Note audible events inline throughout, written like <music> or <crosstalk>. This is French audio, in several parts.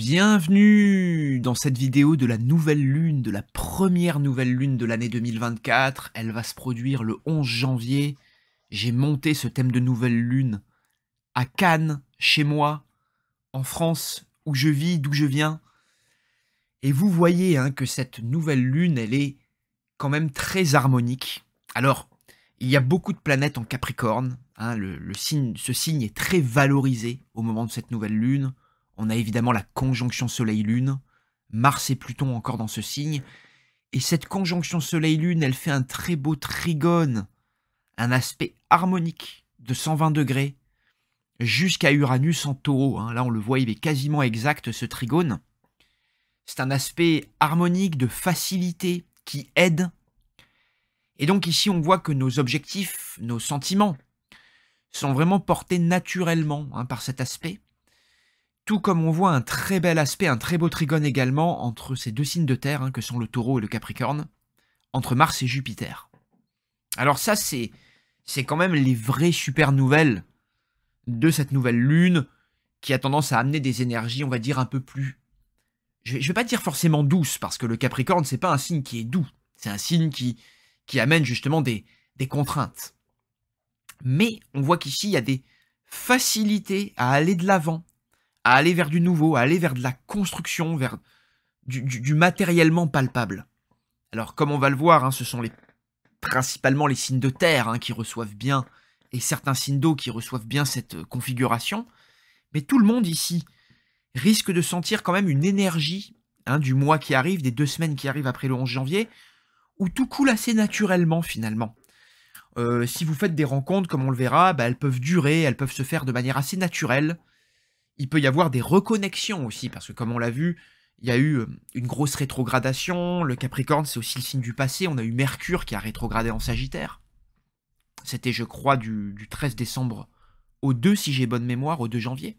Bienvenue dans cette vidéo de la nouvelle lune, de la première nouvelle lune de l'année 2024. Elle va se produire le 11 janvier. J'ai monté ce thème de nouvelle lune à Cannes, chez moi, en France, où je vis, d'où je viens. Et vous voyez hein, que cette nouvelle lune, elle est quand même très harmonique. Alors, il y a beaucoup de planètes en Capricorne. Hein. le signe, ce signe est très valorisé au moment de cette nouvelle lune. On a évidemment la conjonction Soleil-Lune, Mars et Pluton encore dans ce signe, et cette conjonction Soleil-Lune, elle fait un très beau trigone, un aspect harmonique de 120 degrés, jusqu'à Uranus en taureau. Hein. Là, on le voit, il est quasiment exact ce trigone. C'est un aspect harmonique de facilité qui aide. Et donc ici, on voit que nos objectifs, nos sentiments, sont vraiment portés naturellement hein, par cet aspect. Tout comme on voit un très bel aspect, un très beau trigone également entre ces deux signes de terre, hein, que sont le taureau et le capricorne, entre Mars et Jupiter. Alors ça, c'est, c'est quand même les vraies super nouvelles de cette nouvelle lune, qui a tendance à amener des énergies, on va dire, un peu plus... Je ne vais pas dire forcément douce parce que le capricorne, c'est pas un signe qui est doux, c'est un signe qui, qui amène justement des, des contraintes. Mais on voit qu'ici, il y a des facilités à aller de l'avant, à aller vers du nouveau, à aller vers de la construction, vers du, matériellement palpable. Alors comme on va le voir, hein, ce sont les, principalement les signes de terre hein, qui reçoivent bien, et certains signes d'eau qui reçoivent bien cette euh, configuration, mais tout le monde ici risque de sentir quand même une énergie hein, du mois qui arrive, des deux semaines qui arrivent après le 11 janvier, où tout coule assez naturellement finalement. Euh, si vous faites des rencontres, comme on le verra, bah, elles peuvent durer, elles peuvent se faire de manière assez naturelle, il peut y avoir des reconnexions aussi, parce que comme on l'a vu, il y a eu euh, une grosse rétrogradation, le Capricorne c'est aussi le signe du passé, on a eu Mercure qui a rétrogradé en Sagittaire. C'était je crois du, 13 décembre au 2, si j'ai bonne mémoire, au 2 janvier.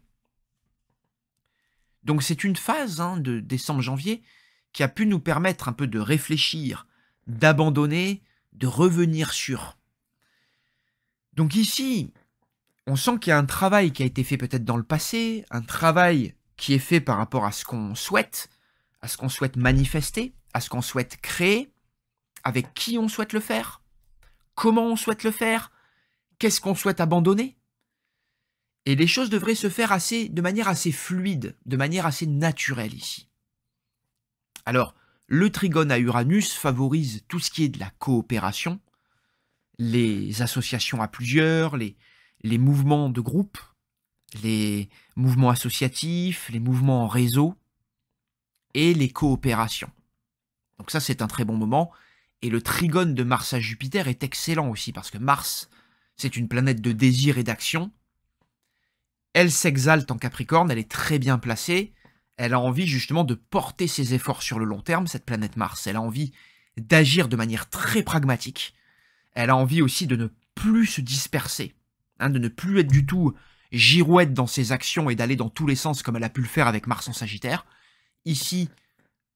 Donc c'est une phase hein, de décembre-janvier qui a pu nous permettre un peu de réfléchir, d'abandonner, de revenir sur. Donc ici, on sent qu'il y a un travail qui a été fait peut-être dans le passé, un travail qui est fait par rapport à ce qu'on souhaite, à ce qu'on souhaite manifester, à ce qu'on souhaite créer, avec qui on souhaite le faire, comment on souhaite le faire, qu'est-ce qu'on souhaite abandonner. Et les choses devraient se faire assez, de manière assez fluide, de manière assez naturelle ici. Alors, le trigone à Uranus favorise tout ce qui est de la coopération, les associations à plusieurs, les, les mouvements de groupe, les mouvements associatifs, les mouvements en réseau et les coopérations. Donc ça c'est un très bon moment. Et le trigone de Mars à Jupiter est excellent aussi parce que Mars c'est une planète de désir et d'action. Elle s'exalte en Capricorne, elle est très bien placée. Elle a envie justement de porter ses efforts sur le long terme, cette planète Mars. Elle a envie d'agir de manière très pragmatique. Elle a envie aussi de ne plus se disperser. Hein, de ne plus être du tout girouette dans ses actions et d'aller dans tous les sens comme elle a pu le faire avec Mars en Sagittaire. Ici,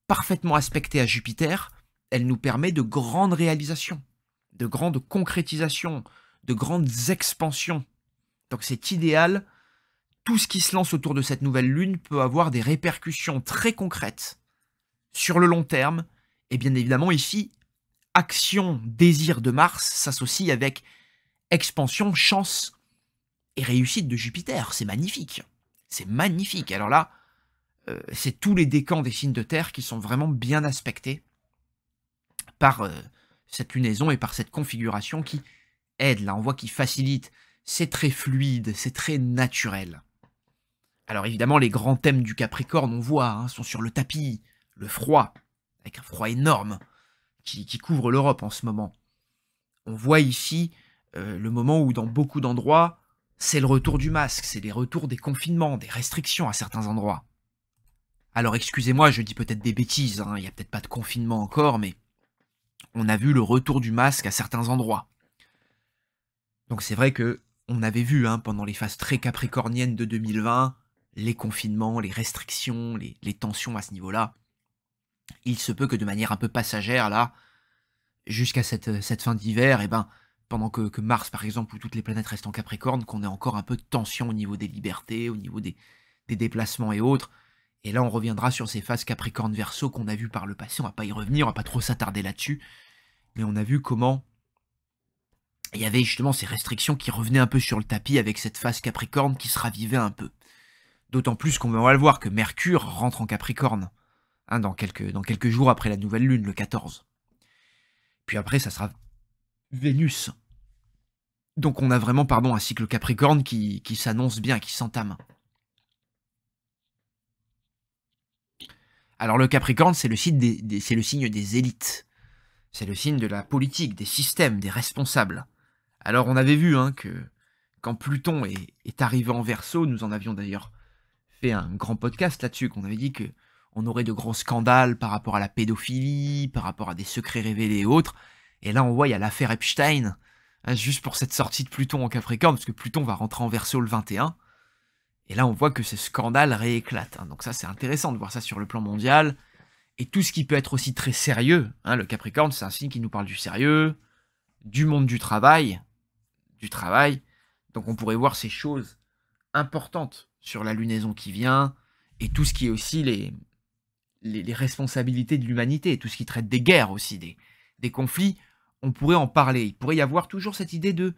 parfaitement aspectée à Jupiter, elle nous permet de grandes réalisations, de grandes concrétisations, de grandes expansions. Donc c'est idéal. Tout ce qui se lance autour de cette nouvelle lune peut avoir des répercussions très concrètes sur le long terme. Et bien évidemment, ici, action, désir de Mars s'associe avec expansion, chance, et réussite de Jupiter. C'est magnifique. C'est magnifique. Alors là, euh, c'est tous les décans des signes de terre qui sont vraiment bien aspectés par euh, cette lunaison et par cette configuration qui aide. Là, on voit qui facilite. C'est très fluide, c'est très naturel. Alors évidemment, les grands thèmes du Capricorne, on voit, hein, sont sur le tapis. Le froid, avec un froid énorme qui, couvre l'Europe en ce moment. On voit ici euh, le moment où dans beaucoup d'endroits, c'est le retour du masque, c'est les retours des confinements, des restrictions à certains endroits. Alors excusez-moi, je dis peut-être des bêtises, hein, il hein, n'y a peut-être pas de confinement encore, mais on a vu le retour du masque à certains endroits. Donc c'est vrai que on avait vu hein, pendant les phases très capricorniennes de 2020 les confinements, les restrictions, les, tensions à ce niveau-là. Il se peut que de manière un peu passagère, là, jusqu'à cette, cette fin d'hiver, eh ben, pendant que, Mars, par exemple, ou toutes les planètes restent en Capricorne, qu'on ait encore un peu de tension au niveau des libertés, au niveau des, déplacements et autres. Et là, on reviendra sur ces phases capricorne verso qu'on a vues par le passé. On va pas y revenir, on va pas trop s'attarder là-dessus. Mais on a vu comment il y avait justement ces restrictions qui revenaient un peu sur le tapis avec cette phase Capricorne qui se ravivait un peu. D'autant plus qu'on va le voir que Mercure rentre en Capricorne hein, dans, quelques, dans quelques jours après la nouvelle lune, le 14. Puis après, ça sera Vénus. Donc on a vraiment, pardon, un cycle Capricorne qui, s'annonce bien, qui s'entame. Alors le Capricorne, c'est le, le, signe des élites. C'est le signe de la politique, des systèmes, des responsables. Alors on avait vu hein, que quand Pluton est, arrivé en verso, nous en avions d'ailleurs fait un grand podcast là-dessus, qu'on avait dit que on aurait de gros scandales par rapport à la pédophilie, par rapport à des secrets révélés et autres. Et là, on voit, il y a l'affaire Epstein, hein, juste pour cette sortie de Pluton en Capricorne, parce que Pluton va rentrer en verso le 21. Et là, on voit que ce scandale rééclate. Hein. Donc ça, c'est intéressant de voir ça sur le plan mondial. Et tout ce qui peut être aussi très sérieux, hein, le Capricorne, c'est un signe qui nous parle du sérieux, du monde du travail, du travail. Donc on pourrait voir ces choses importantes sur la lunaison qui vient, et tout ce qui est aussi les, responsabilités de l'humanité, tout ce qui traite des guerres aussi, des conflits, on pourrait en parler. Il pourrait y avoir toujours cette idée de,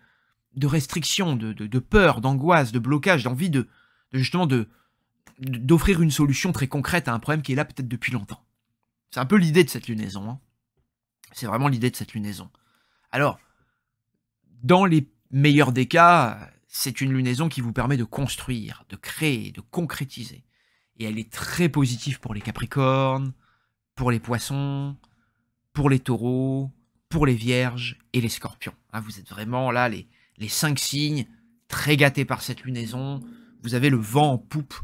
de restriction, de, de, peur, d'angoisse, de blocage, d'envie de, justement de d'offrir une solution très concrète à un problème qui est là peut-être depuis longtemps. C'est un peu l'idée de cette lunaison. Hein. C'est vraiment l'idée de cette lunaison. Alors, dans les meilleurs des cas, c'est une lunaison qui vous permet de construire, de créer, de concrétiser. Et elle est très positive pour les capricornes, pour les poissons, pour les taureaux, pour les vierges et les scorpions. Hein, vous êtes vraiment là, les, cinq signes, très gâtés par cette lunaison. Vous avez le vent en poupe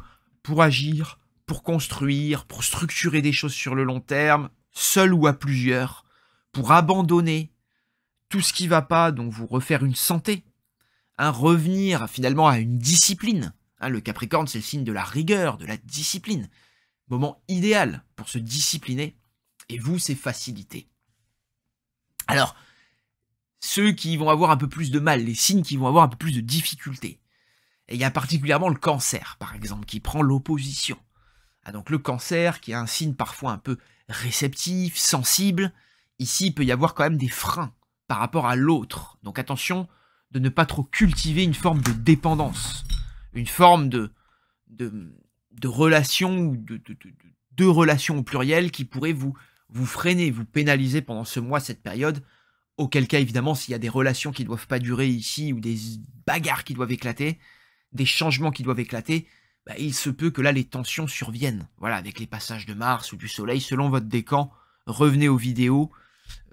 pour agir, pour construire, pour structurer des choses sur le long terme, seul ou à plusieurs, pour abandonner tout ce qui ne va pas, donc vous refaire une santé, un hein, revenir finalement à une discipline. Hein, le Capricorne, c'est le signe de la rigueur, de la discipline. Moment idéal pour se discipliner, et vous, c'est facilité. Alors, ceux qui vont avoir un peu plus de mal, les signes qui vont avoir un peu plus de difficultés. Et il y a particulièrement le cancer, par exemple, qui prend l'opposition. Ah, donc le cancer, qui a un signe parfois un peu réceptif, sensible, ici il peut y avoir quand même des freins par rapport à l'autre. Donc attention de ne pas trop cultiver une forme de dépendance, une forme de, de, relation, de, de, de, de relation au pluriel qui pourrait vous vous freinez, vous pénalisez pendant ce mois, cette période, auquel cas évidemment s'il y a des relations qui ne doivent pas durer ici, ou des bagarres qui doivent éclater, des changements qui doivent éclater, bah, il se peut que là les tensions surviennent. Voilà, avec les passages de Mars ou du Soleil, selon votre décan, revenez aux vidéos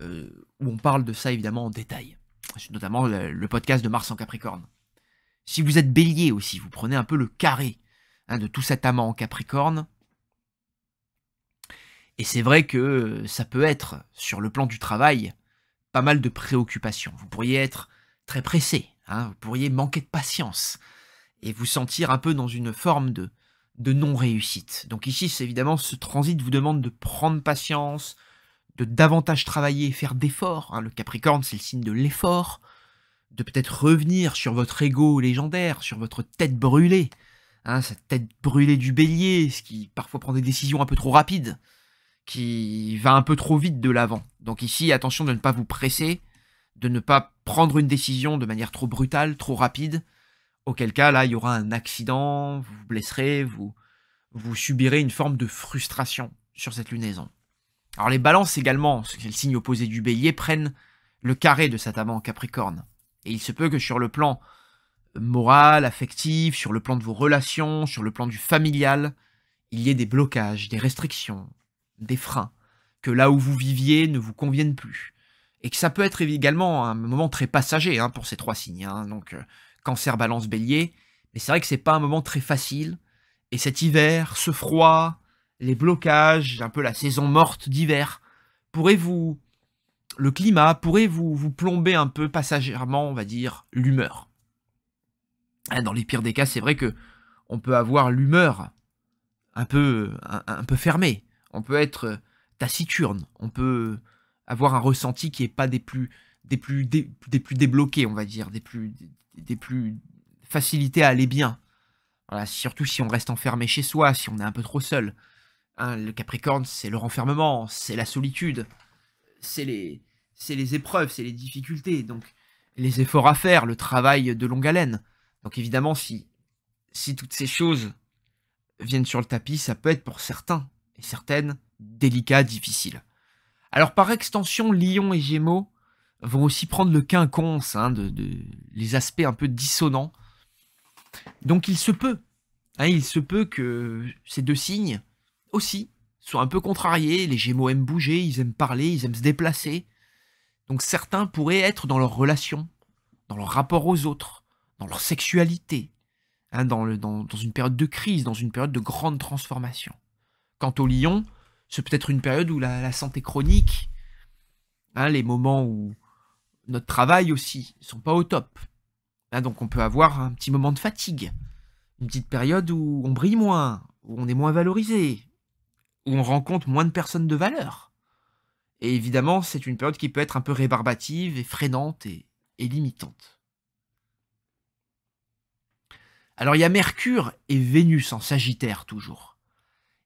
euh, où on parle de ça évidemment en détail. Notamment le, podcast de Mars en Capricorne. Si vous êtes bélier aussi, vous prenez un peu le carré hein, de tout cet amant en Capricorne, et c'est vrai que ça peut être, sur le plan du travail, pas mal de préoccupations. Vous pourriez être très pressé, hein, vous pourriez manquer de patience et vous sentir un peu dans une forme de, non-réussite. Donc ici, évidemment, ce transit vous demande de prendre patience, de davantage travailler, faire d'efforts. Hein. Le Capricorne, c'est le signe de l'effort, de peut-être revenir sur votre ego légendaire, sur votre tête brûlée, hein, cette tête brûlée du bélier, ce qui parfois prend des décisions un peu trop rapides qui va un peu trop vite de l'avant. Donc ici, attention de ne pas vous presser, de ne pas prendre une décision de manière trop brutale, trop rapide, auquel cas là, il y aura un accident, vous vous blesserez, vous, vous subirez une forme de frustration sur cette lunaison. Alors les balances également, c'est le signe opposé du bélier, prennent le carré de cet amant en capricorne. Et il se peut que sur le plan moral, affectif, sur le plan de vos relations, sur le plan du familial, il y ait des blocages, des restrictions, des freins, que là où vous viviez ne vous conviennent plus. Et que ça peut être également un moment très passager hein, pour ces trois signes. Hein. donc euh, cancer, balance, bélier. Mais c'est vrai que c'est pas un moment très facile. Et cet hiver, ce froid, les blocages, un peu la saison morte d'hiver, pourrait vous... Le climat pourrait vous, vous plomber un peu passagèrement, on va dire, l'humeur. Ah, dans les pires des cas, c'est vrai que on peut avoir l'humeur un peu, un, un peu fermée. On peut être euh, taciturne, on peut avoir un ressenti qui n'est pas des plus, des, plus des plus débloqués, on va dire, des plus, des plus facilités à aller bien. Voilà, surtout si on reste enfermé chez soi, si on est un peu trop seul. Hein, le Capricorne, c'est le renfermement, c'est la solitude, c'est les, les épreuves, c'est les difficultés, donc les efforts à faire, le travail de longue haleine. Donc évidemment, si, si toutes ces choses viennent sur le tapis, ça peut être pour certains certaines délicates, difficiles. Alors par extension, Lion et Gémeaux vont aussi prendre le quinconce, hein, de, les aspects un peu dissonants. Donc il se peut, hein, il se peut que ces deux signes aussi soient un peu contrariés. Les Gémeaux aiment bouger, ils aiment parler, ils aiment se déplacer. Donc certains pourraient être dans leur relation dans leur rapport aux autres, dans leur sexualité, hein, dans une période de crise, dans une période de grande transformation. Quant au lion, c'est peut-être une période où la, santé chronique, hein, les moments où notre travail aussi, ne sont pas au top. Hein, donc on peut avoir un petit moment de fatigue, une petite période où on brille moins, où on est moins valorisé, où on rencontre moins de personnes de valeur. Et évidemment, c'est une période qui peut être un peu rébarbative et freinante et, et limitante. Alors il y a Mercure et Vénus en Sagittaire toujours.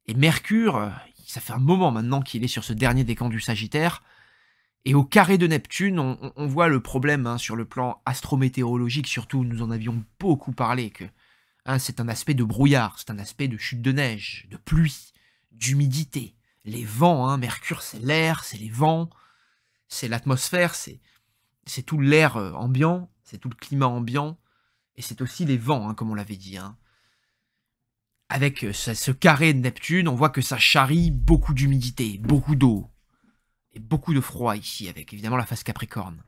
Et Mercure, ça fait un moment maintenant qu'il est sur ce dernier décan du Sagittaire. Et au carré de Neptune, on, voit le problème hein, sur le plan astrométéorologique, surtout, nous en avions beaucoup parlé, que hein, c'est un aspect de brouillard, c'est un aspect de chute de neige, de pluie, d'humidité. Les vents, hein, Mercure, c'est l'air, c'est les vents, c'est l'atmosphère, c'est, tout l'air euh, ambiant, c'est tout le climat ambiant, et c'est aussi les vents, comme on l'avait dit avec euh, ce, carré de Neptune, on voit que ça charrie beaucoup d'humidité, beaucoup d'eau, et beaucoup de froid ici, avec évidemment la face Capricorne.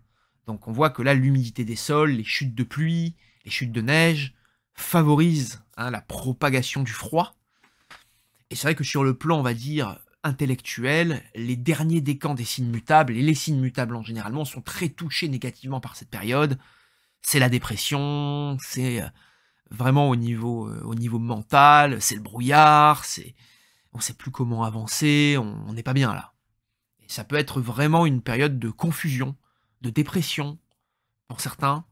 Donc on voit que là, l'humidité des sols, les chutes de pluie, les chutes de neige, favorisent hein, la propagation du froid. Et c'est vrai que sur le plan, on va dire, intellectuel, les derniers décans des signes mutables, et les signes mutables en généralement, sont très touchés négativement par cette période. C'est la dépression, c'est euh, vraiment au niveau, euh, au niveau mental, c'est le brouillard, c'est on sait plus comment avancer, on n'est pas bien là. Et ça peut être vraiment une période de confusion, de dépression pour certains,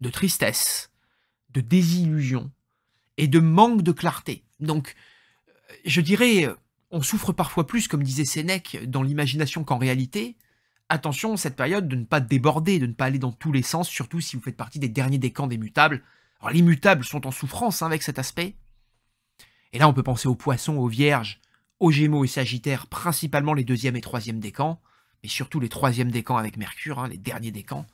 de tristesse, de désillusion et de manque de clarté. Donc, euh, je dirais, euh, on souffre parfois plus, comme disait Sénèque, dans l'imagination qu'en réalité. Attention, cette période, de ne pas déborder, de ne pas aller dans tous les sens, surtout si vous faites partie des derniers des camps des mutables, alors les mutables sont en souffrance hein, avec cet aspect. Et là, on peut penser aux poissons, aux vierges, aux gémeaux et sagittaires, principalement les deuxième et troisième décans, mais surtout les troisième décans avec Mercure, hein, les derniers décans.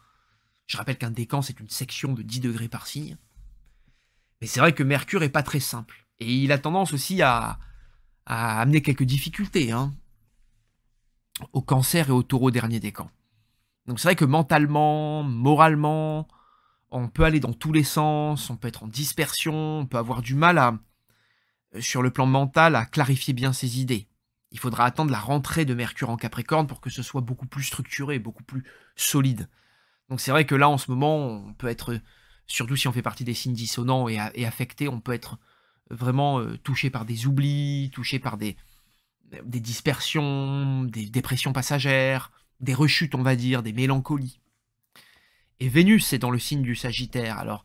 Je rappelle qu'un décan, c'est une section de 10 degrés par signe. Mais c'est vrai que Mercure est pas très simple. Et il a tendance aussi à, à amener quelques difficultés hein, au cancer et au taureau dernier décan. Donc c'est vrai que mentalement, moralement, on peut aller dans tous les sens, on peut être en dispersion, on peut avoir du mal à, euh, sur le plan mental, à clarifier bien ses idées. Il faudra attendre la rentrée de Mercure en Capricorne pour que ce soit beaucoup plus structuré, beaucoup plus solide. Donc c'est vrai que là, en ce moment, on peut être, surtout si on fait partie des signes dissonants et, affectés, on peut être vraiment euh, touché par des oublis, touché par des, des dispersions, des dépressions passagères, des rechutes, on va dire, des mélancolies. Et Vénus est dans le signe du Sagittaire. Alors,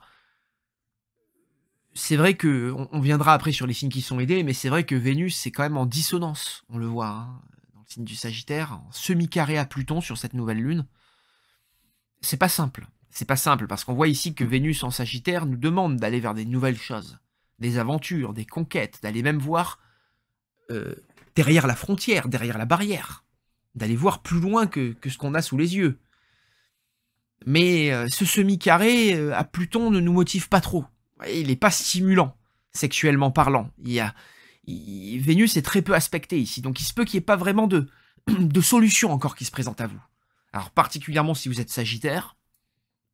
c'est vrai que on, viendra après sur les signes qui sont aidés, mais c'est vrai que Vénus c'est quand même en dissonance, on le voit hein, dans le signe du Sagittaire, en semi-carré à Pluton sur cette nouvelle lune. C'est pas simple. C'est pas simple parce qu'on voit ici que Vénus en Sagittaire nous demande d'aller vers des nouvelles choses, des aventures, des conquêtes, d'aller même voir euh, derrière la frontière, derrière la barrière, d'aller voir plus loin que ce qu'on a sous les yeux. Mais euh, ce semi-carré euh, à Pluton ne nous motive pas trop. Il n'est pas stimulant, sexuellement parlant. Il y a, Vénus est très peu aspectée ici, donc il se peut qu'il n'y ait pas vraiment de, <clears throat> de solution encore qui se présente à vous. Alors particulièrement si vous êtes Sagittaire,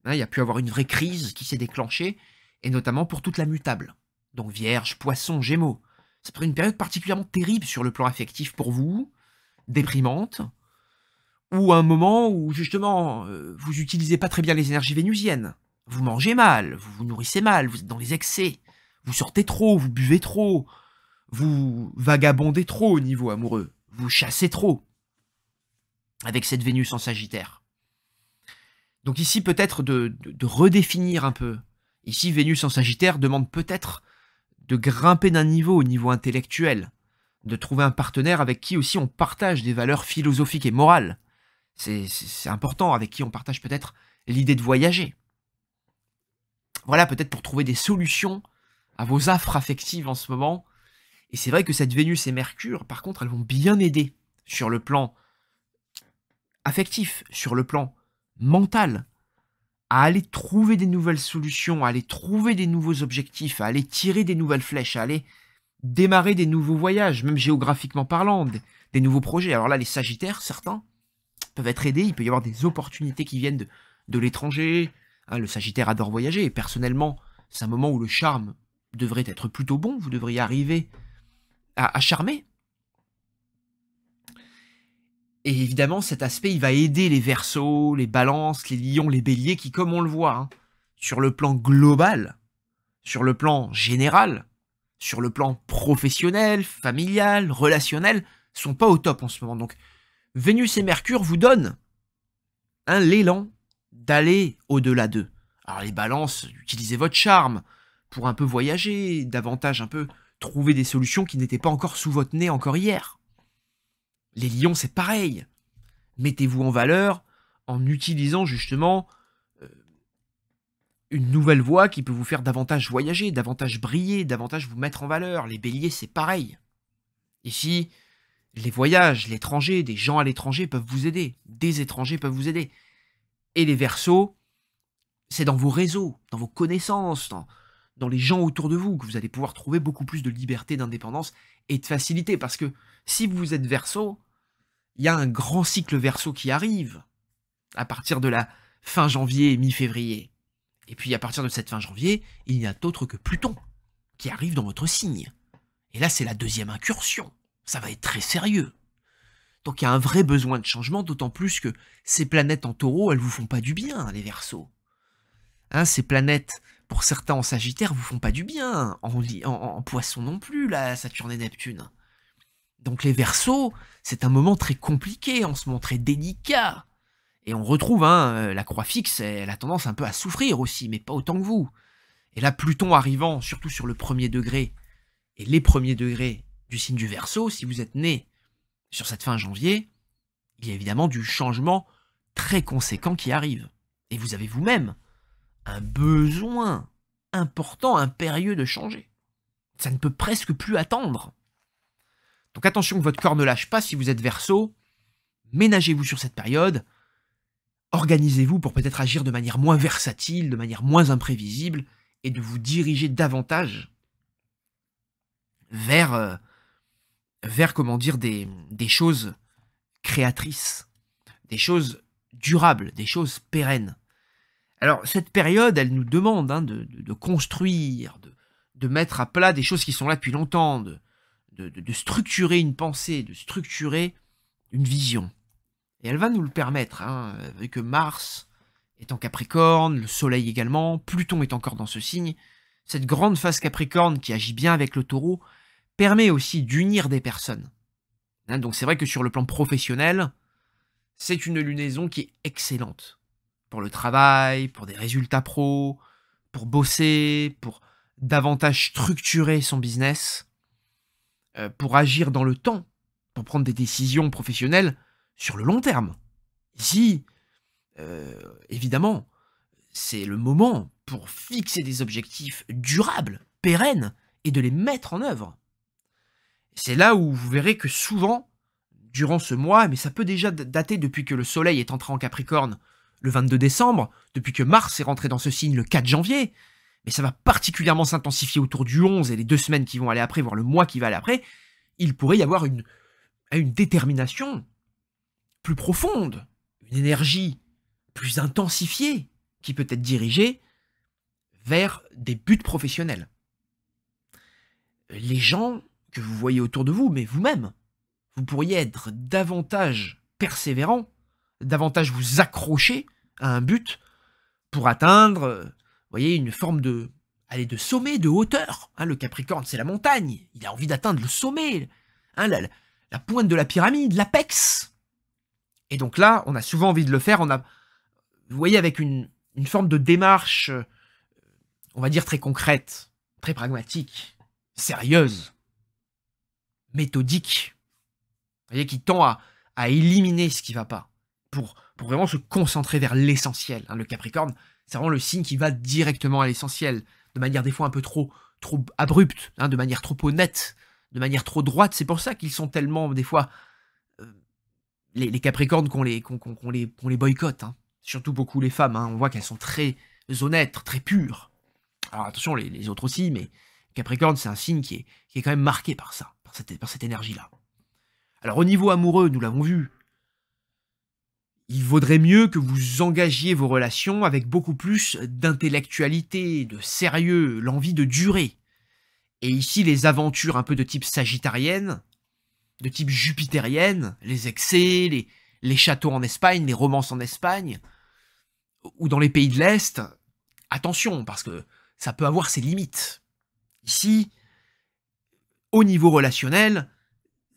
hein, il y a pu avoir une vraie crise qui s'est déclenchée, et notamment pour toute la mutable. Donc Vierge, Poisson, Gémeaux. Ça pourrait une période particulièrement terrible sur le plan affectif pour vous, déprimante, ou un moment où justement euh, vous n'utilisez pas très bien les énergies vénusiennes. Vous mangez mal, vous vous nourrissez mal, vous êtes dans les excès, vous sortez trop, vous buvez trop, vous vagabondez trop au niveau amoureux, vous chassez trop avec cette Vénus en Sagittaire. Donc ici peut-être de, redéfinir un peu. Ici Vénus en Sagittaire demande peut-être de grimper d'un niveau au niveau intellectuel, de trouver un partenaire avec qui aussi on partage des valeurs philosophiques et morales, c'est important, avec qui on partage peut-être l'idée de voyager. Voilà, peut-être pour trouver des solutions à vos affres affectives en ce moment. Et c'est vrai que cette Vénus et Mercure, par contre, elles vont bien aider sur le plan affectif, sur le plan mental, à aller trouver des nouvelles solutions, à aller trouver des nouveaux objectifs, à aller tirer des nouvelles flèches, à aller démarrer des nouveaux voyages, même géographiquement parlant, des, nouveaux projets. Alors là, les Sagittaires, certains, peuvent être aidés, il peut y avoir des opportunités qui viennent de, l'étranger. Hein, le Sagittaire adore voyager, et personnellement, c'est un moment où le charme devrait être plutôt bon, vous devriez arriver à, charmer. Et évidemment, cet aspect, il va aider les versos, les balances, les lions, les béliers, qui, comme on le voit, hein, sur le plan global, sur le plan général, sur le plan professionnel, familial, relationnel, sont pas au top en ce moment. Donc, Vénus et Mercure vous donnent un l'élan d'aller au-delà d'eux. Alors les balances, utilisez votre charme pour un peu voyager, davantage un peu trouver des solutions qui n'étaient pas encore sous votre nez encore hier. Les lions, c'est pareil. Mettez-vous en valeur en utilisant justement euh, une nouvelle voie qui peut vous faire davantage voyager, davantage briller, davantage vous mettre en valeur. Les béliers, c'est pareil. Ici, les voyages, l'étranger, des gens à l'étranger peuvent vous aider, des étrangers peuvent vous aider. Et les versos, c'est dans vos réseaux, dans vos connaissances, dans, les gens autour de vous que vous allez pouvoir trouver beaucoup plus de liberté, d'indépendance et de facilité. Parce que si vous êtes verso, il y a un grand cycle verso qui arrive à partir de la fin janvier et mi-février. Et puis à partir de cette fin janvier, il n'y a d'autre que Pluton qui arrive dans votre signe. Et là, c'est la deuxième incursion ça va être très sérieux. Donc il y a un vrai besoin de changement, d'autant plus que ces planètes en taureau, elles vous font pas du bien, les versos. Hein, ces planètes, pour certains en sagittaire, vous font pas du bien, en, poisson non plus, la Saturne et Neptune. Donc les versos, c'est un moment très compliqué en se moment, délicat. Et on retrouve hein, euh, la croix fixe, elle a tendance un peu à souffrir aussi, mais pas autant que vous. Et là, Pluton arrivant, surtout sur le premier degré, et les premiers degrés, du signe du Verseau, si vous êtes né sur cette fin janvier, il y a évidemment du changement très conséquent qui arrive. Et vous avez vous-même un besoin important, impérieux de changer. Ça ne peut presque plus attendre. Donc attention que votre corps ne lâche pas si vous êtes verso. Ménagez-vous sur cette période. Organisez-vous pour peut-être agir de manière moins versatile, de manière moins imprévisible, et de vous diriger davantage vers euh, vers, comment dire, des, des choses créatrices, des choses durables, des choses pérennes. Alors cette période, elle nous demande hein, de, construire, de, mettre à plat des choses qui sont là depuis longtemps, de, structurer une pensée, de structurer une vision. Et elle va nous le permettre, hein, vu que Mars est en Capricorne, le Soleil également, Pluton est encore dans ce signe. Cette grande phase Capricorne qui agit bien avec le taureau, permet aussi d'unir des personnes. Hein, donc c'est vrai que sur le plan professionnel, c'est une lunaison qui est excellente. Pour le travail, pour des résultats pros, pour bosser, pour davantage structurer son business, euh, pour agir dans le temps, pour prendre des décisions professionnelles sur le long terme. Ici, euh, évidemment, c'est le moment pour fixer des objectifs durables, pérennes, et de les mettre en œuvre. C'est là où vous verrez que souvent, durant ce mois, mais ça peut déjà dater depuis que le Soleil est entré en Capricorne le 22 décembre, depuis que Mars est rentré dans ce signe le 4 janvier, mais ça va particulièrement s'intensifier autour du 11 et les deux semaines qui vont aller après, voire le mois qui va aller après, il pourrait y avoir une, une détermination plus profonde, une énergie plus intensifiée qui peut être dirigée vers des buts professionnels. Les gens que vous voyez autour de vous, mais vous-même, vous pourriez être davantage persévérant, davantage vous accrocher à un but pour atteindre, euh, voyez, une forme de, allez, de sommet, de hauteur. Hein, le Capricorne, c'est la montagne. Il a envie d'atteindre le sommet, hein, la, pointe de la pyramide, l'apex. Et donc là, on a souvent envie de le faire. On a, vous voyez, avec une forme de démarche, euh, on va dire très concrète, très pragmatique, sérieuse méthodique. voyez, qui tend à, à éliminer ce qui ne va pas, pour, pour vraiment se concentrer vers l'essentiel. Hein. le Capricorne, c'est vraiment le signe qui va directement à l'essentiel, de manière des fois un peu trop, trop abrupte, hein, de manière trop honnête, de manière trop droite. C'est pour ça qu'ils sont tellement, des fois, euh, les, Capricornes qu'on les, les, les boycotte. Hein. Surtout beaucoup les femmes, on voit qu'elles sont très honnêtes, très pures. Alors attention, les, les autres aussi, mais Capricorne, c'est un signe qui est, qui est quand même marqué par ça par cette, énergie-là. Alors au niveau amoureux, nous l'avons vu, il vaudrait mieux que vous engagiez vos relations avec beaucoup plus d'intellectualité, de sérieux, l'envie de durer. Et ici, les aventures un peu de type sagittarienne, de type jupitérienne, les excès, les, les châteaux en Espagne, les romances en Espagne, ou dans les pays de l'Est, attention, parce que ça peut avoir ses limites. Ici, au niveau relationnel,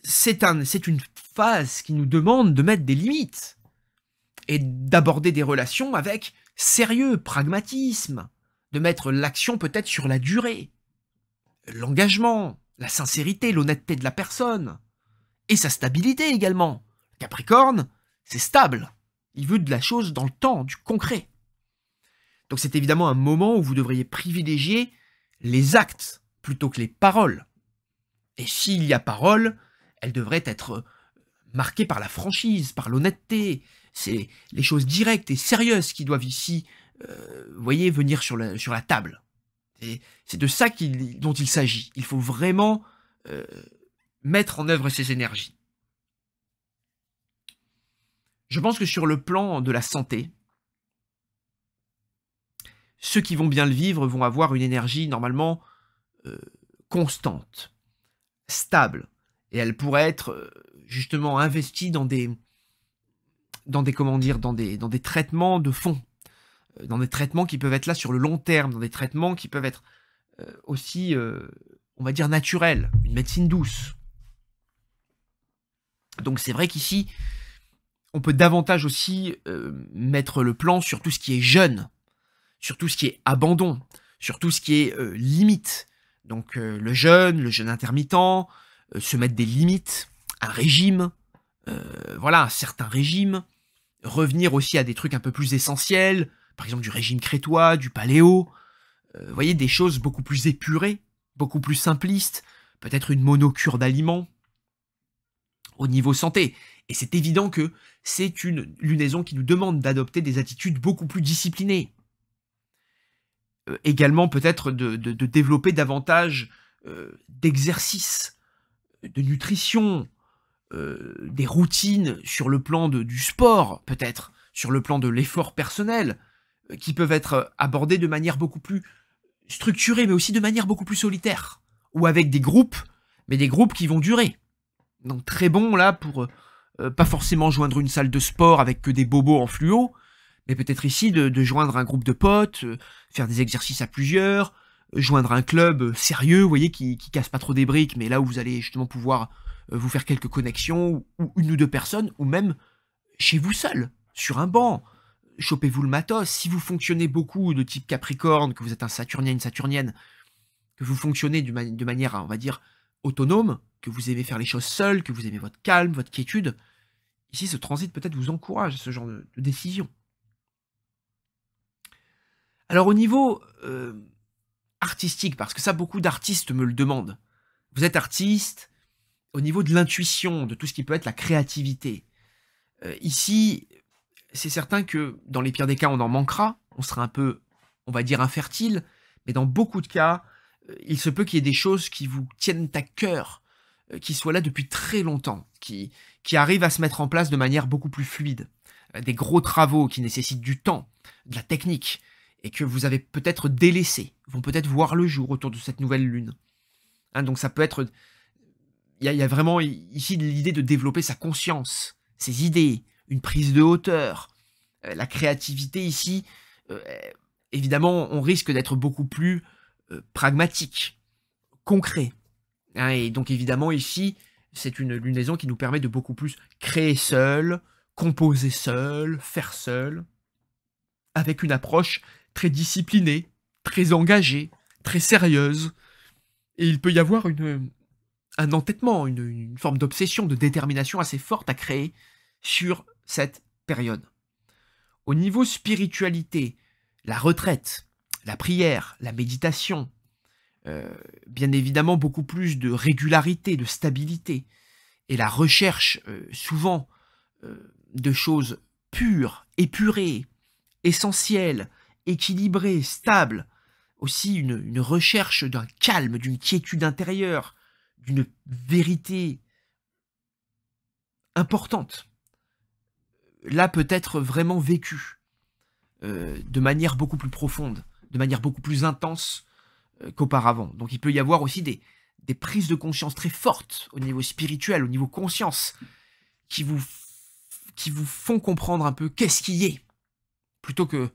c'est une phase qui nous demande de mettre des limites et d'aborder des relations avec sérieux, pragmatisme, de mettre l'action peut-être sur la durée, l'engagement, la sincérité, l'honnêteté de la personne, et sa stabilité également. Capricorne, c'est stable, il veut de la chose dans le temps, du concret. Donc c'est évidemment un moment où vous devriez privilégier les actes plutôt que les paroles. Et s'il y a parole, elle devrait être euh, marquée par la franchise, par l'honnêteté. C'est les choses directes et sérieuses qui doivent ici, euh, voyez, venir sur la, table. c'est de ça dont il s'agit. Il faut vraiment euh, mettre en œuvre ces énergies. Je pense que sur le plan de la santé, ceux qui vont bien le vivre vont avoir une énergie normalement constante stable. Et elle pourrait être euh, justement investie dans des, dans des, comment dans des, dans des traitements de fond, euh, dans des traitements qui peuvent être là sur le long terme, dans des traitements qui peuvent être euh, aussi, on va dire, naturels, une médecine douce. Donc c'est vrai qu'ici, on peut davantage aussi mettre le plan sur tout ce qui est jeune, sur tout ce qui est abandon, sur tout ce qui est limite, donc euh, le jeûne, le jeûne intermittent, euh, se mettre des limites, un régime, euh, voilà, voilà, certain régime. revenir aussi à des trucs un peu plus essentiels, par exemple du régime crétois, du paléo, voyez, des choses beaucoup plus épurées, beaucoup plus simplistes, peut-être une monocure d'aliments au niveau santé. Et c'est évident que c'est une lunaison qui nous demande d'adopter des attitudes beaucoup plus disciplinées, euh, également peut-être de, développer davantage euh, d'exercices, de nutrition, euh, des routines sur le plan du sport peut-être, sur le plan de l'effort personnel, qui peuvent être abordés de manière beaucoup plus structurée, mais aussi de manière beaucoup plus solitaire, ou avec des groupes, mais des groupes qui vont durer. Donc très bon là pour pas forcément joindre une salle de sport avec que des bobos en fluo, mais peut-être ici de, joindre un groupe de potes, euh, faire des exercices à plusieurs, euh, joindre un club euh, sérieux, vous voyez, qui, casse pas trop des briques, mais là où vous allez justement pouvoir vous faire quelques connexions, ou, une ou deux personnes, ou même chez vous seul, sur un banc. Chopez-vous le matos. Si vous fonctionnez beaucoup de type Capricorne, que vous êtes un Saturnien, une Saturnienne, que vous fonctionnez de, manière, on va dire, autonome, que vous aimez faire les choses seul, que vous aimez votre calme, votre quiétude, ici ce transit peut-être vous encourage à ce genre de décision. Alors au niveau euh, artistique, parce que ça beaucoup d'artistes me le demandent, vous êtes artiste, au niveau de l'intuition, de tout ce qui peut être la créativité, euh, ici, c'est certain que dans les pires des cas, on en manquera, on sera un peu, on va dire, infertile, mais dans beaucoup de cas, euh, il se peut qu'il y ait des choses qui vous tiennent à cœur, qui soient là depuis très longtemps, qui, qui arrivent à se mettre en place de manière beaucoup plus fluide. Des gros travaux qui nécessitent du temps, de la technique, et que vous avez peut-être délaissé, vont peut-être voir le jour autour de cette nouvelle lune. Hein, donc ça peut être... Il y, a vraiment ici l'idée de développer sa conscience, ses idées, une prise de hauteur. Euh, la créativité ici, euh, évidemment, on risque d'être beaucoup plus euh, pragmatique, concret. Hein, et donc évidemment ici, c'est une lunaison qui nous permet de beaucoup plus créer seul, composer seul, faire seul, avec une approche très disciplinée, très engagée, très sérieuse. Et il peut y avoir une, un entêtement, une, forme d'obsession, de détermination assez forte à créer sur cette période. Au niveau spiritualité, la retraite, la prière, la méditation, euh, bien évidemment beaucoup plus de régularité, de stabilité, et la recherche euh, souvent euh, de choses pures, épurées, essentielles, équilibré, stable, aussi une, recherche d'un calme, d'une quiétude intérieure, d'une vérité importante, là peut être vraiment vécu euh, de manière beaucoup plus profonde, de manière beaucoup plus intense euh, qu'auparavant. Donc il peut y avoir aussi des, des prises de conscience très fortes au niveau spirituel, au niveau conscience, qui vous, qui vous font comprendre un peu qu'est-ce qui est, plutôt que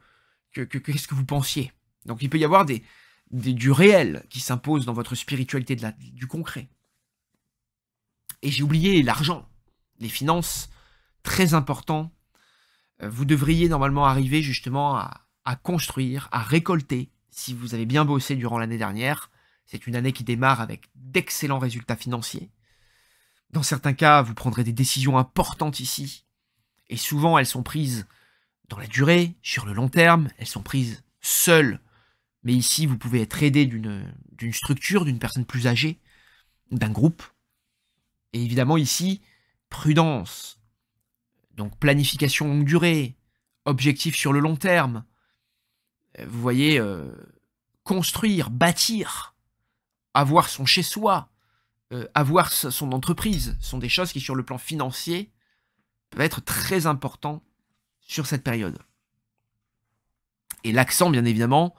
quest ce que vous pensiez. Donc il peut y avoir des, du réel qui s'impose dans votre spiritualité, de la, du concret. Et j'ai oublié l'argent, les finances, très important. Euh, vous devriez normalement arriver justement à, à construire, à récolter, si vous avez bien bossé durant l'année dernière. C'est une année qui démarre avec d'excellents résultats financiers. Dans certains cas, vous prendrez des décisions importantes ici, et souvent elles sont prises dans la durée, sur le long terme, elles sont prises seules. Mais ici, vous pouvez être aidé d'une structure, d'une personne plus âgée, d'un groupe. Et évidemment, ici, prudence. Donc planification longue durée, objectif sur le long terme. Euh, vous voyez, euh, construire, bâtir, avoir son chez-soi, euh, avoir son entreprise, sont des choses qui, sur le plan financier, peuvent être très importantes sur cette période. Et l'accent, bien évidemment,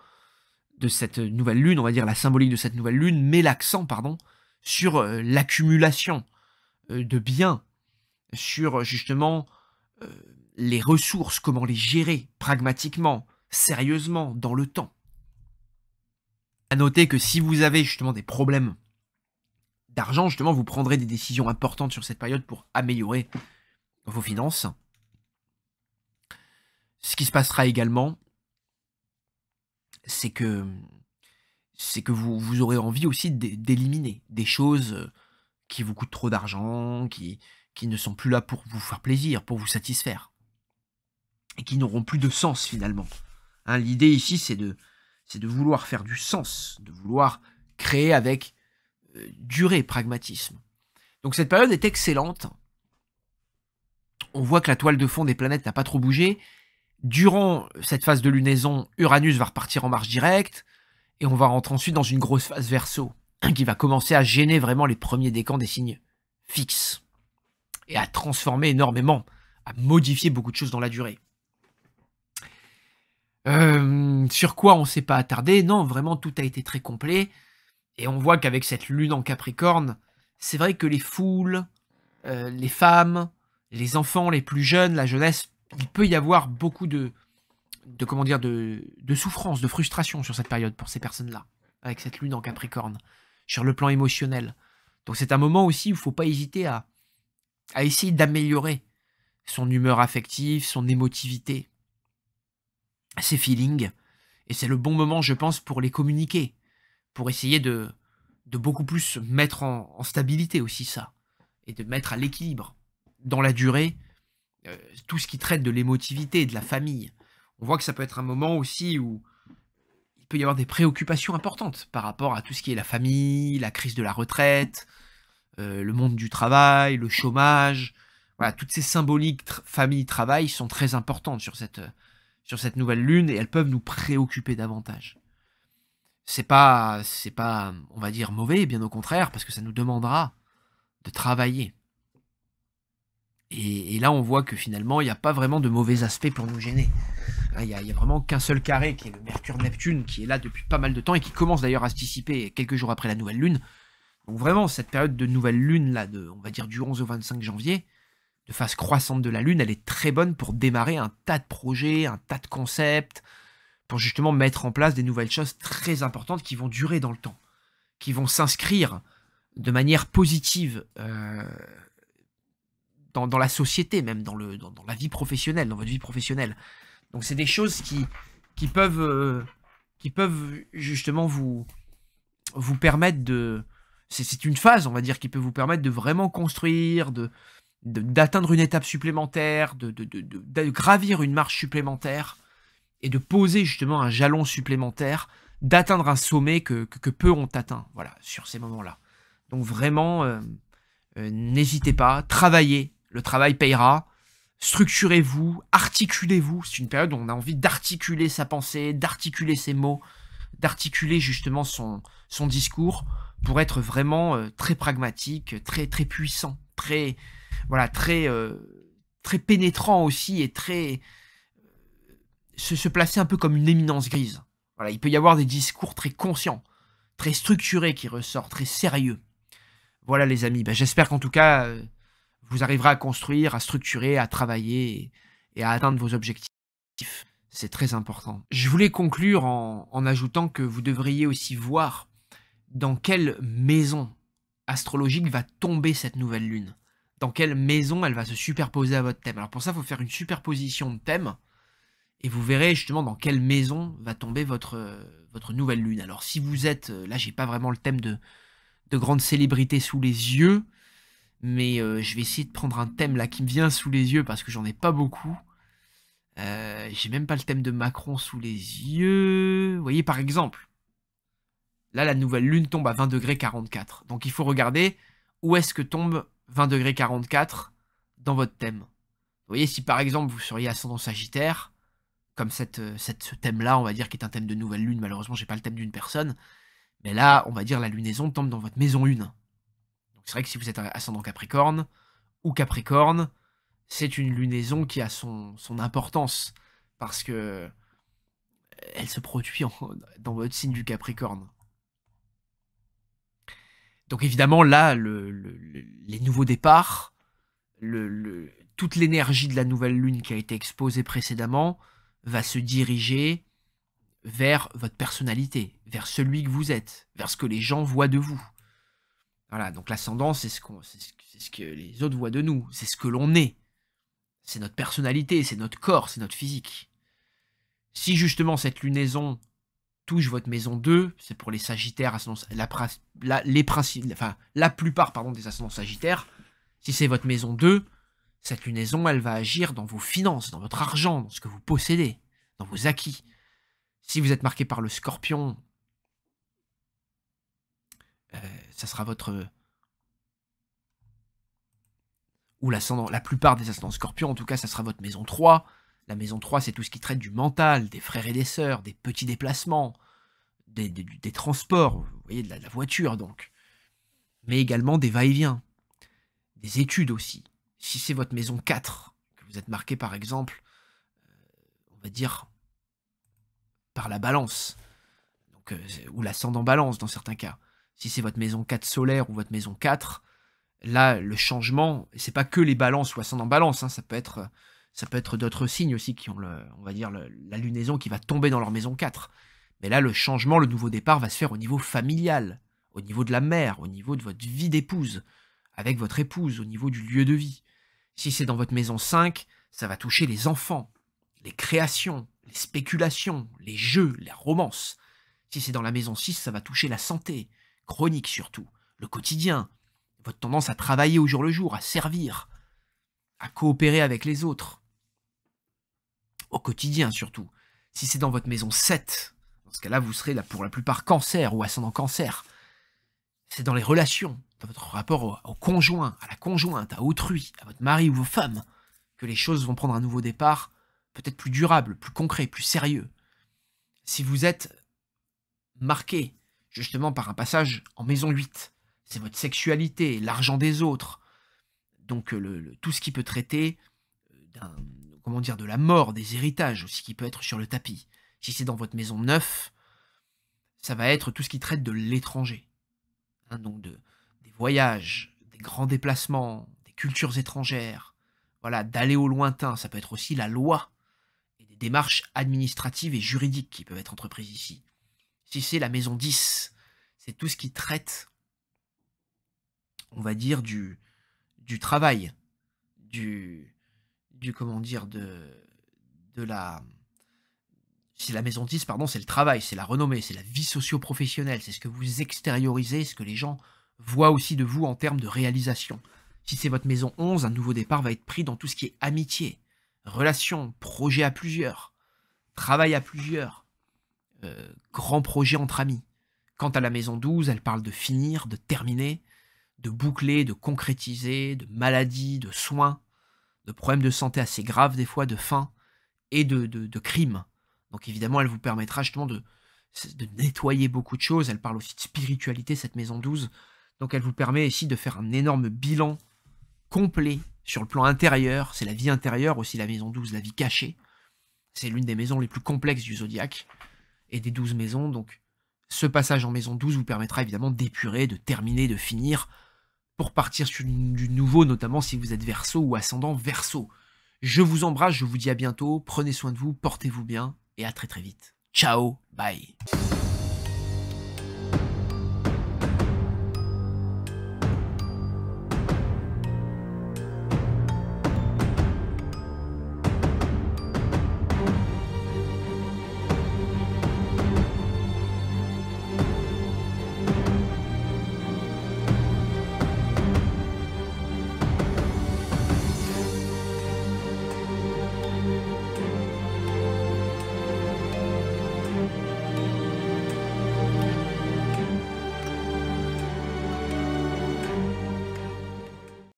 de cette nouvelle lune, on va dire la symbolique de cette nouvelle lune, met l'accent, pardon, sur euh, l'accumulation euh, de biens, sur euh, justement les ressources, comment les gérer pragmatiquement, sérieusement, dans le temps. À noter que si vous avez justement des problèmes d'argent, justement, vous prendrez des décisions importantes sur cette période pour améliorer vos finances. Ce qui se passera également, c'est que c'est que vous, aurez envie aussi d'éliminer des choses euh, qui vous coûtent trop d'argent, qui, qui ne sont plus là pour vous faire plaisir, pour vous satisfaire, et qui n'auront plus de sens finalement. Hein, l'idée ici, c'est de, de vouloir faire du sens, de vouloir créer avec euh, durée, pragmatisme. Donc cette période est excellente. On voit que la toile de fond des planètes n'a pas trop bougé, Durant cette phase de lunaison, Uranus va repartir en marche directe et on va rentrer ensuite dans une grosse phase verso <clears throat> qui va commencer à gêner vraiment les premiers décans des signes fixes et à transformer énormément, à modifier beaucoup de choses dans la durée. Euh, sur quoi on ne s'est pas attardé, non, vraiment tout a été très complet. Et on voit qu'avec cette lune en Capricorne, c'est vrai que les foules, euh, les femmes, les enfants, les plus jeunes, la jeunesse il peut y avoir beaucoup de, de comment dire, de, de souffrance, de frustration sur cette période pour ces personnes-là, avec cette lune en Capricorne, sur le plan émotionnel. Donc c'est un moment aussi où il ne faut pas hésiter à, essayer d'améliorer son humeur affective, son émotivité, ses feelings. Et c'est le bon moment, je pense, pour les communiquer, pour essayer de, de beaucoup plus mettre en, en stabilité aussi ça, et de mettre à l'équilibre dans la durée euh, tout ce qui traite de l'émotivité, de la famille. On voit que ça peut être un moment aussi où il peut y avoir des préoccupations importantes par rapport à tout ce qui est la famille, la crise de la retraite, euh, le monde du travail, le chômage. Voilà, toutes ces symboliques famille-travail sont très importantes sur cette, sur cette nouvelle lune et elles peuvent nous préoccuper davantage. C'est pas, c'est pas, on va dire, mauvais, bien au contraire, parce que ça nous demandera de travailler. Et, là, on voit que finalement, il n'y a pas vraiment de mauvais aspect pour nous gêner. Il n'y a, vraiment qu'un seul carré, qui est le Mercure-Neptune, qui est là depuis pas mal de temps et qui commence d'ailleurs à se dissiper quelques jours après la nouvelle lune. Donc vraiment, cette période de nouvelle lune, là, de, on va dire du 11 au 25 janvier, de phase croissante de la lune, elle est très bonne pour démarrer un tas de projets, un tas de concepts, pour justement mettre en place des nouvelles choses très importantes qui vont durer dans le temps, qui vont s'inscrire de manière positive. Euh, dans, la société même, dans, le, dans, la vie professionnelle, dans votre vie professionnelle. Donc c'est des choses qui, qui, peuvent, euh, qui peuvent justement vous, vous permettre de... C'est une phase, on va dire, qui peut vous permettre de vraiment construire, de d'atteindre une étape supplémentaire, de, de, de, gravir une marche supplémentaire et de poser justement un jalon supplémentaire, d'atteindre un sommet que, que, peu ont atteint, voilà, sur ces moments-là. Donc vraiment, euh, euh, n'hésitez pas, travaillez, le travail payera. Structurez-vous, articulez-vous. C'est une période où on a envie d'articuler sa pensée, d'articuler ses mots, d'articuler justement son, son discours pour être vraiment euh, très pragmatique, très, très puissant, très, voilà, très, euh, très pénétrant aussi et très. Euh, se, placer un peu comme une éminence grise. Voilà, il peut y avoir des discours très conscients, très structurés qui ressortent, très sérieux. Voilà les amis, ben, j'espère qu'en tout cas vous arriverez à construire, à structurer, à travailler et, à atteindre vos objectifs. C'est très important. Je voulais conclure en, en ajoutant que vous devriez aussi voir dans quelle maison astrologique va tomber cette nouvelle lune. Dans quelle maison elle va se superposer à votre thème. Alors pour ça, il faut faire une superposition de thèmes. Et vous verrez justement dans quelle maison va tomber votre, votre nouvelle lune. Alors si vous êtes... Là, j'ai pas vraiment le thème de, de grande célébrité sous les yeux mais euh, je vais essayer de prendre un thème là qui me vient sous les yeux parce que j'en ai pas beaucoup. Euh, j'ai même pas le thème de Macron sous les yeux. Vous voyez par exemple, là la nouvelle lune tombe à 20 degrés 44. Donc il faut regarder où est-ce que tombe 20 degrés 44 dans votre thème. Vous voyez si par exemple vous seriez ascendant Sagittaire, comme euh, cette, ce thème-là, on va dire, qui est un thème de nouvelle lune. Malheureusement, j'ai pas le thème d'une personne. Mais là, on va dire, la lunaison tombe dans votre maison une. C'est vrai que si vous êtes ascendant Capricorne ou Capricorne, c'est une lunaison qui a son, son importance parce que euh, elle se produit dans votre signe du Capricorne. Donc évidemment, là, le, les nouveaux départs, toute l'énergie de la nouvelle lune qui a été exposée précédemment va se diriger vers votre personnalité, vers celui que vous êtes, vers ce que les gens voient de vous. Voilà, donc l'ascendance, c'est ce, que les autres voient de nous, c'est ce que l'on est. C'est notre personnalité, c'est notre corps, c'est notre physique. Si justement cette lunaison touche votre maison 2, c'est pour les sagittaires, la, les principes, enfin, la plupart pardon, des ascendants sagittaires, si c'est votre maison 2, cette lunaison, elle va agir dans vos finances, dans votre argent, dans ce que vous possédez, dans vos acquis. Si vous êtes marqué par le scorpion, euh, ça sera votre... Euh, ou l'ascendant, la plupart des ascendants scorpions, en tout cas, ça sera votre maison 3. La maison 3, c'est tout ce qui traite du mental, des frères et des sœurs, des petits déplacements, des, transports, vous voyez, de la, voiture donc. Mais également des va-et-vient, des études aussi. Si c'est votre maison 4, que vous êtes marqué par exemple, euh, on va dire, par la balance, donc, ou l'ascendant balance dans certains cas, si c'est votre maison 4 solaire ou votre maison 4, là, le changement, c'est pas que les balances ou en balance, hein, ça peut être, ça peut être d'autres signes aussi qui ont, le, on va dire, la lunaison qui va tomber dans leur maison 4. Mais là, le changement, le nouveau départ va se faire au niveau familial, au niveau de la mère, au niveau de votre vie d'épouse, avec votre épouse, au niveau du lieu de vie. Si c'est dans votre maison 5, ça va toucher les enfants, les créations, les spéculations, les jeux, les romances. Si c'est dans la maison 6, ça va toucher la santé, chronique surtout, le quotidien, votre tendance à travailler au jour le jour, à servir, à coopérer avec les autres. Au quotidien surtout. Si c'est dans votre maison 7, dans ce cas-là, vous serez là pour la plupart cancer ou ascendant cancer. C'est dans les relations, dans votre rapport au, au, conjoint, à la conjointe, à autrui, à votre mari ou vos femmes, que les choses vont prendre un nouveau départ, peut-être plus durable, plus concret, plus sérieux. Si vous êtes marqué justement par un passage en maison 8. C'est votre sexualité, l'argent des autres. Donc euh, le, tout ce qui peut traiter euh, comment dire, de la mort, des héritages aussi qui peut être sur le tapis. Si c'est dans votre maison 9, ça va être tout ce qui traite de l'étranger. Hein, donc de, des voyages, des grands déplacements, des cultures étrangères, voilà, d'aller au lointain, ça peut être aussi la loi et des démarches administratives et juridiques qui peuvent être entreprises ici. Si c'est la maison 10, c'est tout ce qui traite, on va dire, du, du travail, du, du, comment dire, de, de la... C'est la maison 10, pardon, c'est le travail, c'est la renommée, c'est la vie socio-professionnelle, c'est ce que vous extériorisez, ce que les gens voient aussi de vous en termes de réalisation. Si c'est votre maison 11, un nouveau départ va être pris dans tout ce qui est amitié, relation, projet à plusieurs, travail à plusieurs, euh, grand projet entre amis. Quant à la maison 12, elle parle de finir, de terminer, de boucler, de concrétiser, de maladies, de soins, de problèmes de santé assez graves des fois, de faim et de, crimes. Donc évidemment, elle vous permettra justement de, de nettoyer beaucoup de choses. Elle parle aussi de spiritualité, cette maison 12. Donc elle vous permet ici de faire un énorme bilan complet sur le plan intérieur. C'est la vie intérieure aussi, la maison 12, la vie cachée. C'est l'une des maisons les plus complexes du zodiaque et des douze maisons. Donc ce passage en maison 12 vous permettra évidemment d'épurer, de terminer, de finir pour partir sur du nouveau, notamment si vous êtes verso ou ascendant verso. Je vous embrasse, je vous dis à bientôt, prenez soin de vous, portez-vous bien et à très très vite. Ciao, bye.